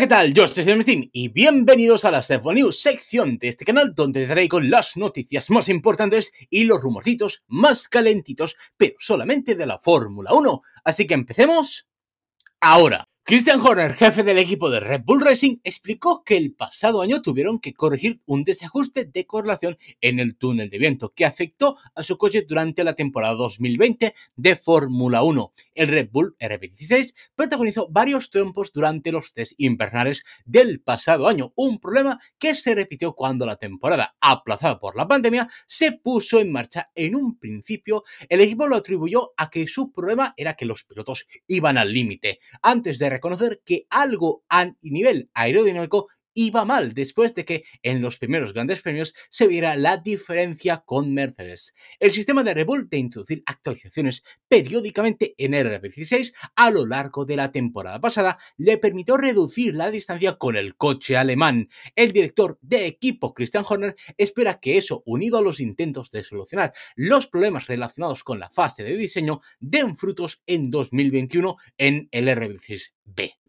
¿qué tal? Yo soy y bienvenidos a la Stephon News, sección de este canal donde te traigo las noticias más importantes y los rumorcitos más calentitos, pero solamente de la Fórmula 1. Así que empecemos ahora. Christian Horner, jefe del equipo de Red Bull Racing, explicó que el pasado año tuvieron que corregir un desajuste de correlación en el túnel de viento que afectó a su coche durante la temporada 2020 de Fórmula 1. El Red Bull R26 protagonizó varios tiempos durante los test invernales del pasado año, un problema que se repitió cuando la temporada, aplazada por la pandemia, se puso en marcha. En un principio, el equipo lo atribuyó a que su problema era que los pilotos iban al límite. Antes de reconocer que algo a nivel aerodinámico iba mal después de que en los primeros grandes premios se viera la diferencia con Mercedes. El sistema de Red de introducir actualizaciones periódicamente en el R16 a lo largo de la temporada pasada le permitió reducir la distancia con el coche alemán. El director de equipo Christian Horner espera que eso, unido a los intentos de solucionar los problemas relacionados con la fase de diseño, den frutos en 2021 en el R16.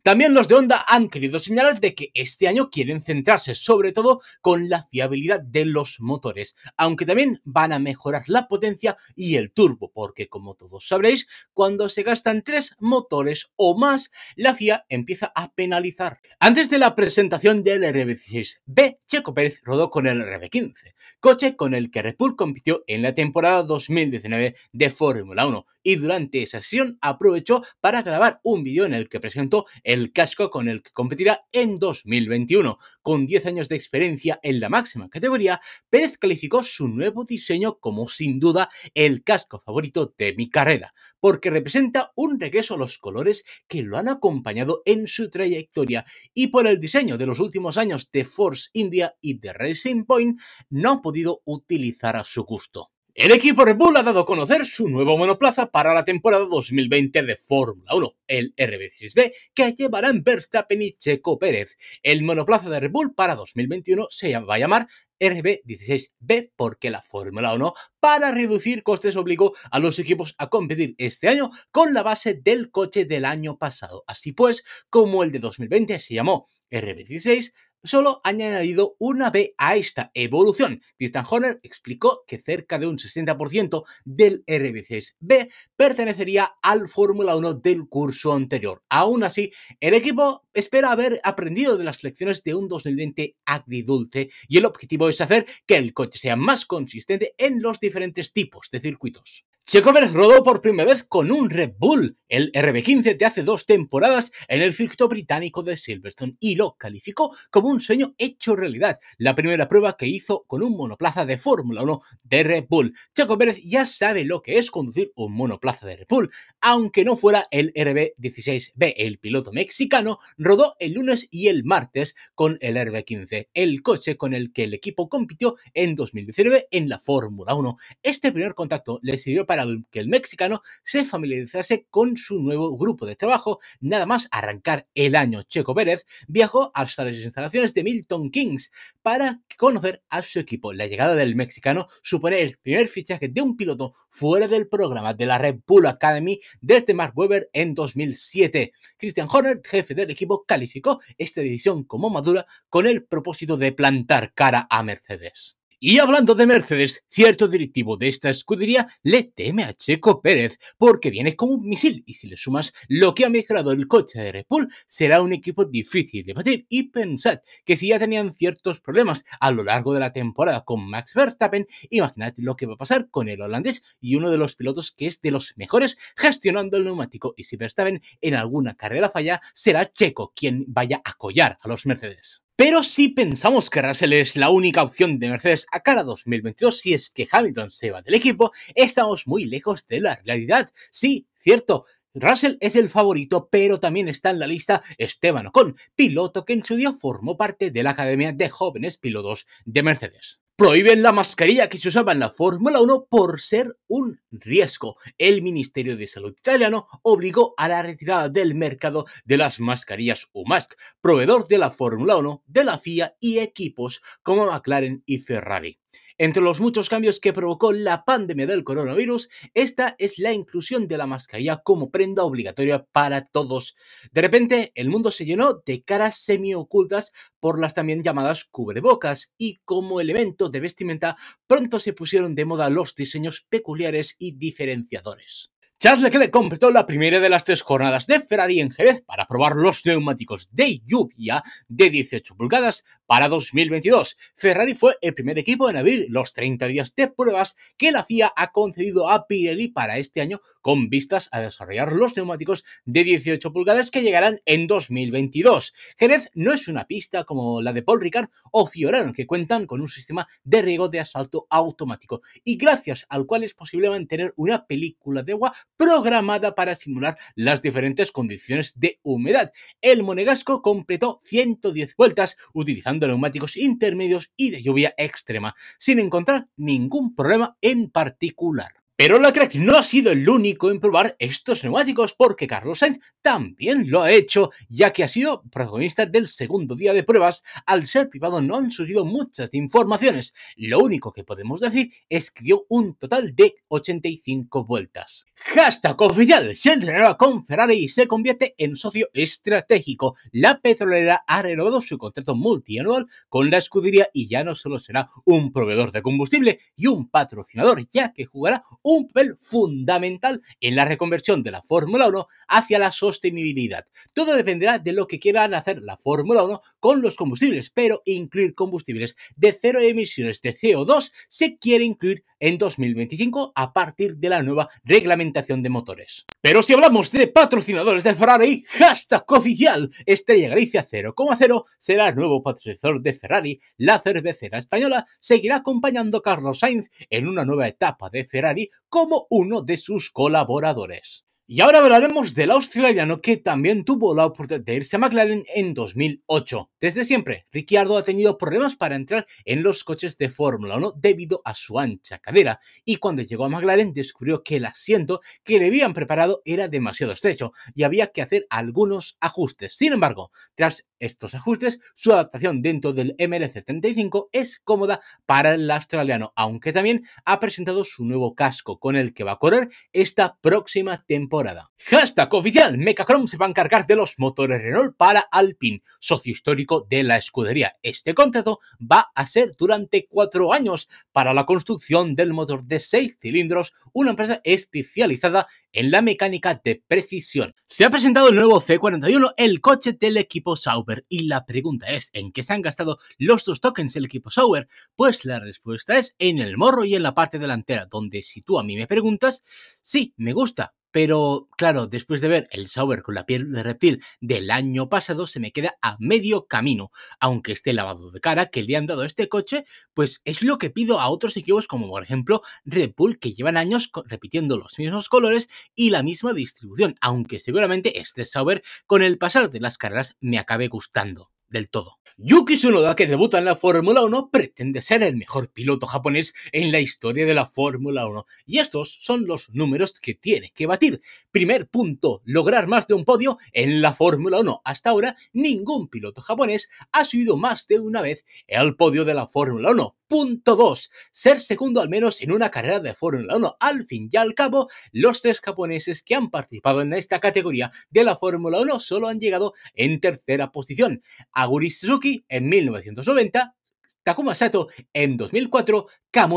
También los de Honda han querido señalar de que este año quieren centrarse sobre todo con la fiabilidad de los motores, aunque también van a mejorar la potencia y el turbo, porque como todos sabréis, cuando se gastan tres motores o más, la FIA empieza a penalizar. Antes de la presentación del rb 6 b Checo Pérez rodó con el RB15, coche con el que Red Bull compitió en la temporada 2019 de Fórmula 1 y durante esa sesión aprovechó para grabar un vídeo en el que presentó el casco con el que competirá en 2021. Con 10 años de experiencia en la máxima categoría, Pérez calificó su nuevo diseño como sin duda el casco favorito de mi carrera, porque representa un regreso a los colores que lo han acompañado en su trayectoria y por el diseño de los últimos años de Force India y de Racing Point no ha podido utilizar a su gusto. El equipo Red Bull ha dado a conocer su nuevo monoplaza para la temporada 2020 de Fórmula 1, el rb 16 b que llevarán Verstappen y Checo Pérez. El monoplaza de Red Bull para 2021 se va a llamar RB16B porque la Fórmula 1 para reducir costes obligó a los equipos a competir este año con la base del coche del año pasado. Así pues, como el de 2020 se llamó RB16, solo ha añadido una B a esta evolución. Christian Horner explicó que cerca de un 60% del RB6B pertenecería al Fórmula 1 del curso anterior. Aún así, el equipo espera haber aprendido de las lecciones de un 2020 agridulce y el objetivo es hacer que el coche sea más consistente en los diferentes tipos de circuitos. Checo Pérez rodó por primera vez con un Red Bull, el RB15 de hace dos temporadas en el circuito británico de Silverstone y lo calificó como un sueño hecho realidad, la primera prueba que hizo con un monoplaza de Fórmula 1 de Red Bull. Checo Pérez ya sabe lo que es conducir un monoplaza de Red Bull, aunque no fuera el RB16B. El piloto mexicano rodó el lunes y el martes con el RB15, el coche con el que el equipo compitió en 2019 en la Fórmula 1. Este primer contacto le sirvió para para que el mexicano se familiarizase con su nuevo grupo de trabajo. Nada más arrancar el año, Checo Pérez viajó hasta las instalaciones de Milton Kings para conocer a su equipo. La llegada del mexicano supone el primer fichaje de un piloto fuera del programa de la Red Bull Academy desde Mark Webber en 2007. Christian Horner, jefe del equipo, calificó esta decisión como madura con el propósito de plantar cara a Mercedes. Y hablando de Mercedes, cierto directivo de esta escudería le teme a Checo Pérez porque viene con un misil y si le sumas lo que ha mejorado el coche de Red será un equipo difícil de batir y pensad que si ya tenían ciertos problemas a lo largo de la temporada con Max Verstappen, imaginad lo que va a pasar con el holandés y uno de los pilotos que es de los mejores gestionando el neumático y si Verstappen en alguna carrera falla será Checo quien vaya a apoyar a los Mercedes. Pero si pensamos que Russell es la única opción de Mercedes a cara 2022 si es que Hamilton se va del equipo, estamos muy lejos de la realidad. Sí, cierto, Russell es el favorito, pero también está en la lista Esteban Ocon, piloto que en su día formó parte de la Academia de Jóvenes Pilotos de Mercedes. Prohíben la mascarilla que se usaba en la Fórmula 1 por ser un riesgo. El Ministerio de Salud italiano obligó a la retirada del mercado de las mascarillas UMASC, proveedor de la Fórmula 1, de la FIA y equipos como McLaren y Ferrari. Entre los muchos cambios que provocó la pandemia del coronavirus, esta es la inclusión de la mascarilla como prenda obligatoria para todos. De repente, el mundo se llenó de caras semiocultas por las también llamadas cubrebocas y como elemento de vestimenta pronto se pusieron de moda los diseños peculiares y diferenciadores. Charles Leclerc completó la primera de las tres jornadas de Ferrari en Jerez para probar los neumáticos de lluvia de 18 pulgadas para 2022. Ferrari fue el primer equipo en abrir los 30 días de pruebas que la FIA ha concedido a Pirelli para este año con vistas a desarrollar los neumáticos de 18 pulgadas que llegarán en 2022. Jerez no es una pista como la de Paul Ricard o Fiorano que cuentan con un sistema de riego de asalto automático y gracias al cual es posible mantener una película de agua programada para simular las diferentes condiciones de humedad. El monegasco completó 110 vueltas utilizando neumáticos intermedios y de lluvia extrema, sin encontrar ningún problema en particular. Pero la crack no ha sido el único en probar estos neumáticos porque Carlos Sainz también lo ha hecho, ya que ha sido protagonista del segundo día de pruebas. Al ser privado no han surgido muchas informaciones. Lo único que podemos decir es que dio un total de 85 vueltas. Hashtag oficial, se renueva con Ferrari y se convierte en socio estratégico. La petrolera ha renovado su contrato multianual con la escudería y ya no solo será un proveedor de combustible y un patrocinador, ya que jugará un un papel fundamental en la reconversión de la Fórmula 1 hacia la sostenibilidad. Todo dependerá de lo que quieran hacer la Fórmula 1 con los combustibles, pero incluir combustibles de cero emisiones de CO2 se quiere incluir en 2025 a partir de la nueva reglamentación de motores. Pero si hablamos de patrocinadores de Ferrari, hashtag oficial, Estrella Galicia 0,0 será el nuevo patrocinador de Ferrari. La cervecera española seguirá acompañando a Carlos Sainz en una nueva etapa de Ferrari como uno de sus colaboradores. Y ahora hablaremos del australiano que también tuvo la oportunidad de irse a McLaren en 2008. Desde siempre, Ricciardo ha tenido problemas para entrar en los coches de Fórmula 1 debido a su ancha cadera, y cuando llegó a McLaren descubrió que el asiento que le habían preparado era demasiado estrecho y había que hacer algunos ajustes. Sin embargo, tras estos ajustes, su adaptación dentro del ML75 es cómoda para el australiano, aunque también ha presentado su nuevo casco con el que va a correr esta próxima temporada. Hashtag oficial, Mechachrome se va a encargar de los motores Renault para Alpine, socio histórico de la escudería. Este contrato va a ser durante cuatro años para la construcción del motor de seis cilindros, una empresa especializada en la mecánica de precisión. Se ha presentado el nuevo C41, el coche del equipo Sauber, y la pregunta es, ¿en qué se han gastado los dos tokens del equipo Sauber? Pues la respuesta es en el morro y en la parte delantera, donde si tú a mí me preguntas, sí, me gusta, pero claro, después de ver el Sauber con la piel de reptil del año pasado, se me queda a medio camino. Aunque esté lavado de cara que le han dado este coche, pues es lo que pido a otros equipos como por ejemplo Red Bull, que llevan años repitiendo los mismos colores y la misma distribución. Aunque seguramente este Sauber con el pasar de las carreras me acabe gustando del todo. Yuki Tsunoda, que debuta en la Fórmula 1, pretende ser el mejor piloto japonés en la historia de la Fórmula 1. Y estos son los números que tiene que batir. Primer punto, lograr más de un podio en la Fórmula 1. Hasta ahora, ningún piloto japonés ha subido más de una vez al podio de la Fórmula 1. Punto 2. Ser segundo al menos en una carrera de Fórmula 1. Al fin y al cabo, los tres japoneses que han participado en esta categoría de la Fórmula 1 solo han llegado en tercera posición. Aguri Suzuki en 1990, Takuma Sato en 2004,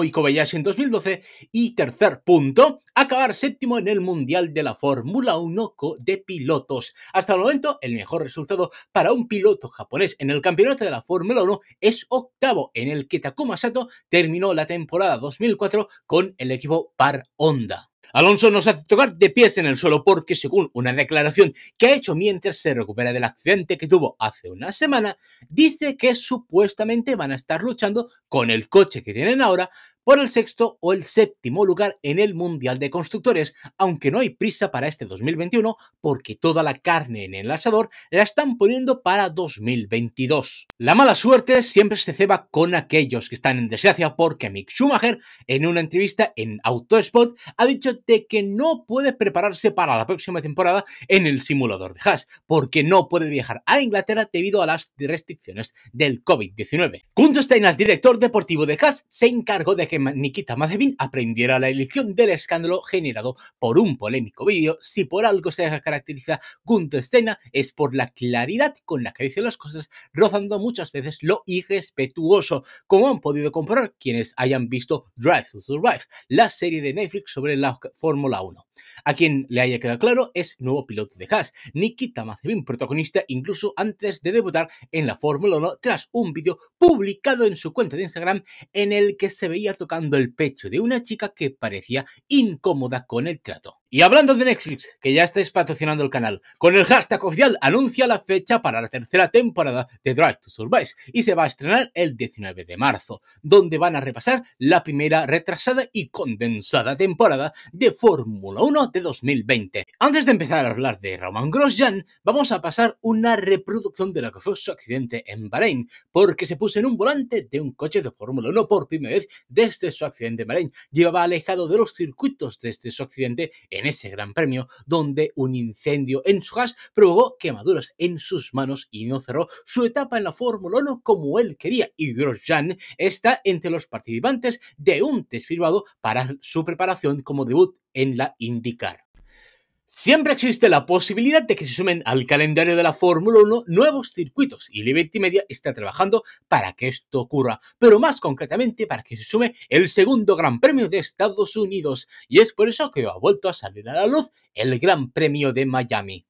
y Kobayashi en 2012 y tercer punto, acabar séptimo en el Mundial de la Fórmula 1 de pilotos. Hasta el momento, el mejor resultado para un piloto japonés en el campeonato de la Fórmula 1 es octavo, en el que Takuma Sato terminó la temporada 2004 con el equipo Par Honda. Alonso nos hace tocar de pies en el suelo porque, según una declaración que ha hecho mientras se recupera del accidente que tuvo hace una semana, dice que supuestamente van a estar luchando con el coche que tienen ahora por el sexto o el séptimo lugar en el Mundial de Constructores, aunque no hay prisa para este 2021 porque toda la carne en el asador la están poniendo para 2022. La mala suerte siempre se ceba con aquellos que están en desgracia porque Mick Schumacher en una entrevista en Autosport ha dicho de que no puede prepararse para la próxima temporada en el simulador de Haas porque no puede viajar a Inglaterra debido a las restricciones del COVID-19. Kuntzstein, el director deportivo de Haas, se encargó de Nikita Mazevin aprendiera la elección del escándalo generado por un polémico vídeo. Si por algo se caracteriza Gunther escena, es por la claridad con la que dice las cosas, rozando muchas veces lo irrespetuoso, como han podido comprobar quienes hayan visto Drive to Survive, la serie de Netflix sobre la Fórmula 1. A quien le haya quedado claro es nuevo piloto de Haas, Nikita Mazevin, protagonista incluso antes de debutar en la Fórmula 1 tras un vídeo publicado en su cuenta de Instagram en el que se veía tocando el pecho de una chica que parecía incómoda con el trato. Y hablando de Netflix, que ya estáis patrocinando el canal, con el hashtag oficial anuncia la fecha para la tercera temporada de Drive to Survive y se va a estrenar el 19 de marzo, donde van a repasar la primera retrasada y condensada temporada de Fórmula 1 de 2020. Antes de empezar a hablar de Roman Grosjean, vamos a pasar una reproducción de lo que fue su accidente en Bahrein, porque se puso en un volante de un coche de Fórmula 1 por primera vez desde su accidente en Bahrein. Llevaba alejado de los circuitos desde su accidente en ese gran premio donde un incendio en su gas provocó quemaduras en sus manos y no cerró su etapa en la Fórmula 1 como él quería y Grosjean está entre los participantes de un test para su preparación como debut en la IndyCar. Siempre existe la posibilidad de que se sumen al calendario de la Fórmula 1 nuevos circuitos y Liberty Media está trabajando para que esto ocurra, pero más concretamente para que se sume el segundo Gran Premio de Estados Unidos y es por eso que ha vuelto a salir a la luz el Gran Premio de Miami.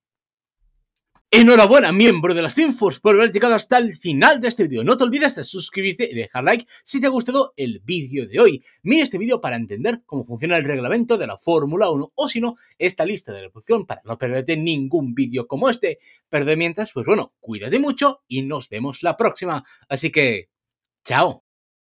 Enhorabuena, miembro de las Infos, por haber llegado hasta el final de este vídeo. No te olvides de suscribirte y dejar like si te ha gustado el vídeo de hoy. Mira este vídeo para entender cómo funciona el reglamento de la Fórmula 1 o si no, esta lista de reproducción para no perderte ningún vídeo como este. Pero de mientras, pues bueno, cuídate mucho y nos vemos la próxima. Así que, chao.